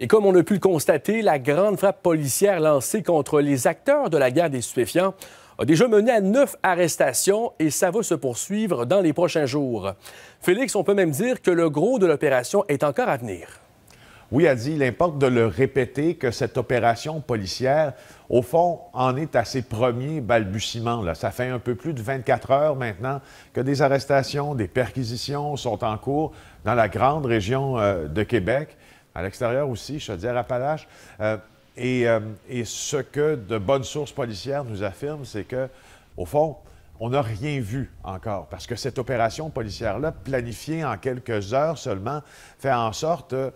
Et comme on a pu le constater, la grande frappe policière lancée contre les acteurs de la guerre des stupéfiants a déjà mené à neuf arrestations et ça va se poursuivre dans les prochains jours. Félix, on peut même dire que le gros de l'opération est encore à venir. Oui, Adi, il importe de le répéter que cette opération policière, au fond, en est à ses premiers balbutiements. Ça fait un peu plus de 24 heures maintenant que des arrestations, des perquisitions sont en cours dans la grande région euh, de Québec à l'extérieur aussi, je appalaches dire euh, et, euh, et, ce que de bonnes sources policières nous affirment, c'est que, au fond, on n'a rien vu encore, parce que cette opération policière-là, planifiée en quelques heures seulement, fait en sorte euh,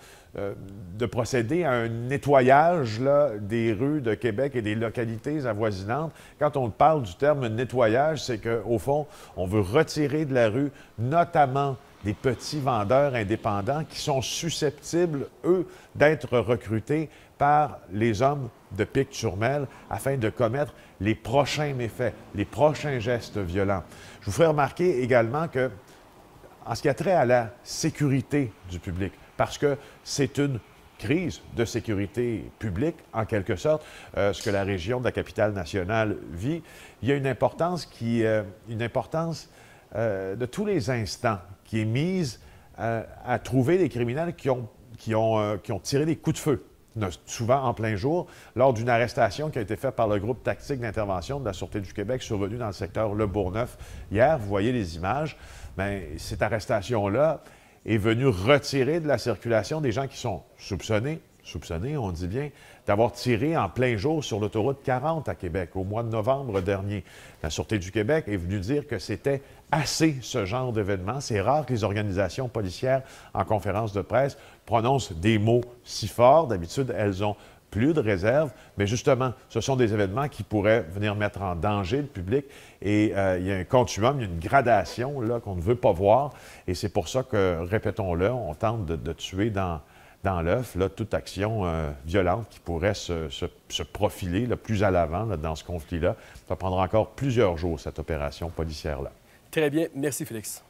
de procéder à un nettoyage des rues de Québec et des localités avoisinantes. Quand on parle du terme nettoyage, c'est qu'au fond, on veut retirer de la rue, notamment des petits vendeurs indépendants qui sont susceptibles, eux, d'être recrutés par les hommes de Pic-Turmel afin de commettre les prochains méfaits, les prochains gestes violents. Je vous ferai remarquer également que, en ce qui a trait à la sécurité du public, parce que c'est une crise de sécurité publique, en quelque sorte, euh, ce que la région de la capitale nationale vit, il y a une importance qui, euh, une importance euh, de tous les instants qui est mise euh, à trouver les criminels euh, qui ont, tiré des coups de feu, souvent en plein jour, lors d'une arrestation qui a été faite par le groupe tactique d'intervention de la Sûreté du Québec survenu dans le secteur Le Bourgneuf hier. Vous voyez les images. mais ben, cette arrestation-là est venue retirer de la circulation des gens qui sont soupçonnés, soupçonné, on dit bien, d'avoir tiré en plein jour sur l'autoroute 40 à Québec au mois de novembre dernier. La Sûreté du Québec est venue dire que c'était assez ce genre d'événement. C'est rare que les organisations policières, en conférence de presse, prononcent des mots si forts. D'habitude, elles ont plus de réserves. mais justement, ce sont des événements qui pourraient venir mettre en danger le public. Et euh, il y a un continuum, il y a une gradation là qu'on ne veut pas voir. Et c'est pour ça que, répétons-le, on tente de, de tuer dans, dans l'œuf toute action euh, violente qui pourrait se, profiler là, plus à l'avant dans ce conflit-là. Ça prendre encore plusieurs jours, cette opération policière-là. Très bien. Merci, Félix.